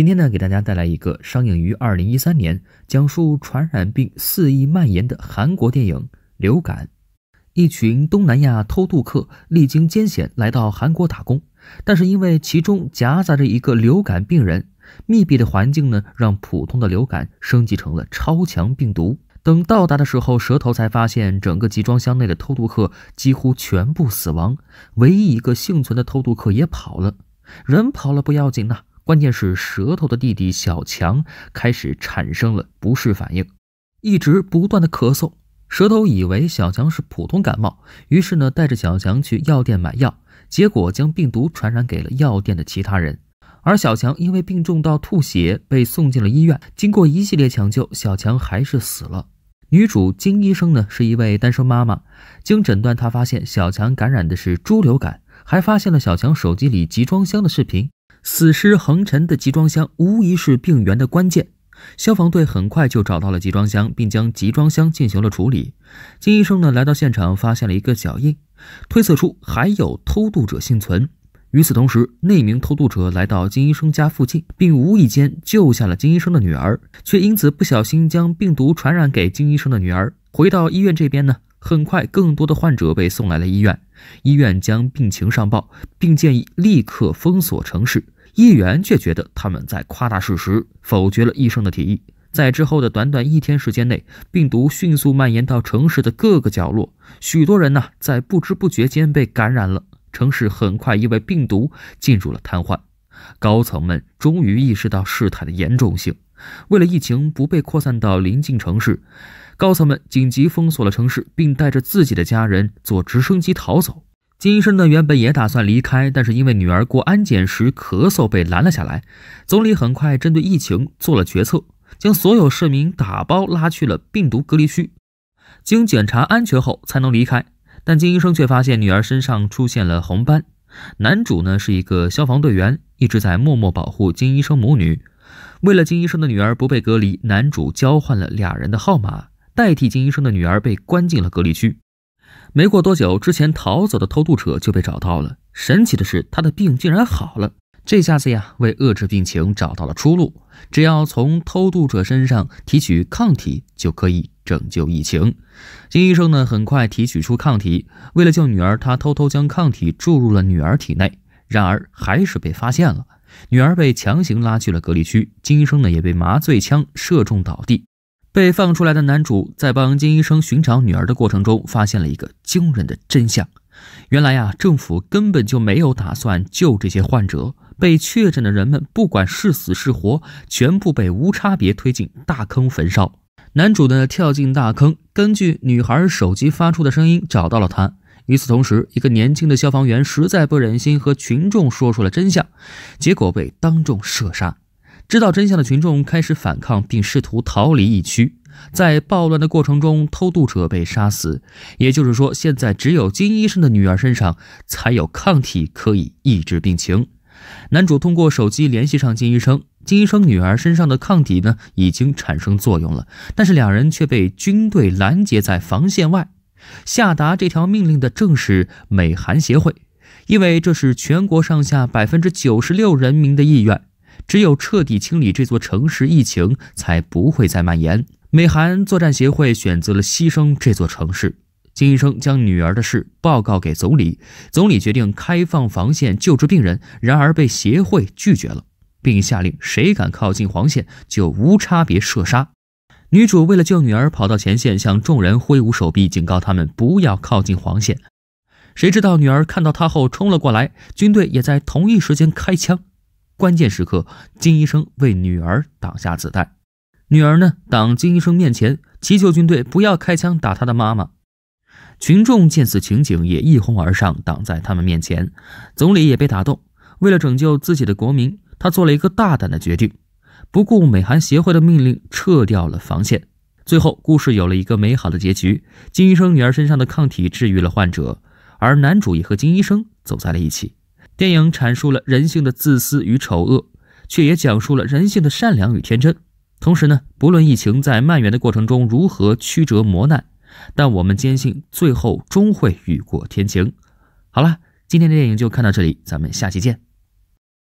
今天呢，给大家带来一个上映于二零一三年、讲述传染病肆意蔓延的韩国电影《流感》。一群东南亚偷渡客历经艰险来到韩国打工，但是因为其中夹杂着一个流感病人，密闭的环境呢，让普通的流感升级成了超强病毒。等到达的时候，蛇头才发现整个集装箱内的偷渡客几乎全部死亡，唯一一个幸存的偷渡客也跑了。人跑了不要紧呐。关键是舌头的弟弟小强开始产生了不适反应，一直不断的咳嗽。舌头以为小强是普通感冒，于是呢带着小强去药店买药，结果将病毒传染给了药店的其他人。而小强因为病重到吐血，被送进了医院。经过一系列抢救，小强还是死了。女主金医生呢是一位单身妈妈，经诊断她发现小强感染的是猪流感，还发现了小强手机里集装箱的视频。死尸横陈的集装箱无疑是病源的关键。消防队很快就找到了集装箱，并将集装箱进行了处理。金医生呢，来到现场，发现了一个脚印，推测出还有偷渡者幸存。与此同时，那名偷渡者来到金医生家附近，并无意间救下了金医生的女儿，却因此不小心将病毒传染给金医生的女儿。回到医院这边呢，很快更多的患者被送来了医院。医院将病情上报，并建议立刻封锁城市。议员却觉得他们在夸大事实，否决了医生的提议。在之后的短短一天时间内，病毒迅速蔓延到城市的各个角落，许多人呢在不知不觉间被感染了。城市很快因为病毒进入了瘫痪。高层们终于意识到事态的严重性，为了疫情不被扩散到邻近城市，高层们紧急封锁了城市，并带着自己的家人坐直升机逃走。金医生呢，原本也打算离开，但是因为女儿过安检时咳嗽被拦了下来。总理很快针对疫情做了决策，将所有市民打包拉去了病毒隔离区，经检查安全后才能离开。但金医生却发现女儿身上出现了红斑。男主呢是一个消防队员，一直在默默保护金医生母女。为了金医生的女儿不被隔离，男主交换了俩人的号码，代替金医生的女儿被关进了隔离区。没过多久，之前逃走的偷渡者就被找到了。神奇的是，他的病竟然好了。这下子呀，为遏制病情找到了出路。只要从偷渡者身上提取抗体，就可以拯救疫情。金医生呢，很快提取出抗体。为了救女儿，他偷偷将抗体注入了女儿体内。然而，还是被发现了。女儿被强行拉去了隔离区。金医生呢，也被麻醉枪射中倒地。被放出来的男主在帮金医生寻找女儿的过程中，发现了一个惊人的真相：原来呀，政府根本就没有打算救这些患者，被确诊的人们，不管是死是活，全部被无差别推进大坑焚烧。男主呢，跳进大坑，根据女孩手机发出的声音找到了她。与此同时，一个年轻的消防员实在不忍心和群众说出了真相，结果被当众射杀。知道真相的群众开始反抗，并试图逃离疫区。在暴乱的过程中，偷渡者被杀死。也就是说，现在只有金医生的女儿身上才有抗体可以抑制病情。男主通过手机联系上金医生。金医生女儿身上的抗体呢，已经产生作用了。但是两人却被军队拦截在防线外。下达这条命令的正是美韩协会，因为这是全国上下百分之九十六人民的意愿。只有彻底清理这座城市，疫情才不会再蔓延。美韩作战协会选择了牺牲这座城市。金医生将女儿的事报告给总理，总理决定开放防线救治病人，然而被协会拒绝了，并下令谁敢靠近黄线就无差别射杀。女主为了救女儿，跑到前线，向众人挥舞手臂，警告他们不要靠近黄线。谁知道女儿看到她后冲了过来，军队也在同一时间开枪。关键时刻，金医生为女儿挡下子弹。女儿呢，挡金医生面前，祈求军队不要开枪打她的妈妈。群众见此情景，也一哄而上，挡在他们面前。总理也被打动，为了拯救自己的国民，他做了一个大胆的决定，不顾美韩协会的命令，撤掉了防线。最后，故事有了一个美好的结局。金医生女儿身上的抗体治愈了患者，而男主也和金医生走在了一起。电影阐述了人性的自私与丑恶，却也讲述了人性的善良与天真。同时呢，不论疫情在蔓延的过程中如何曲折磨难，但我们坚信最后终会雨过天晴。好了，今天的电影就看到这里，咱们下期见。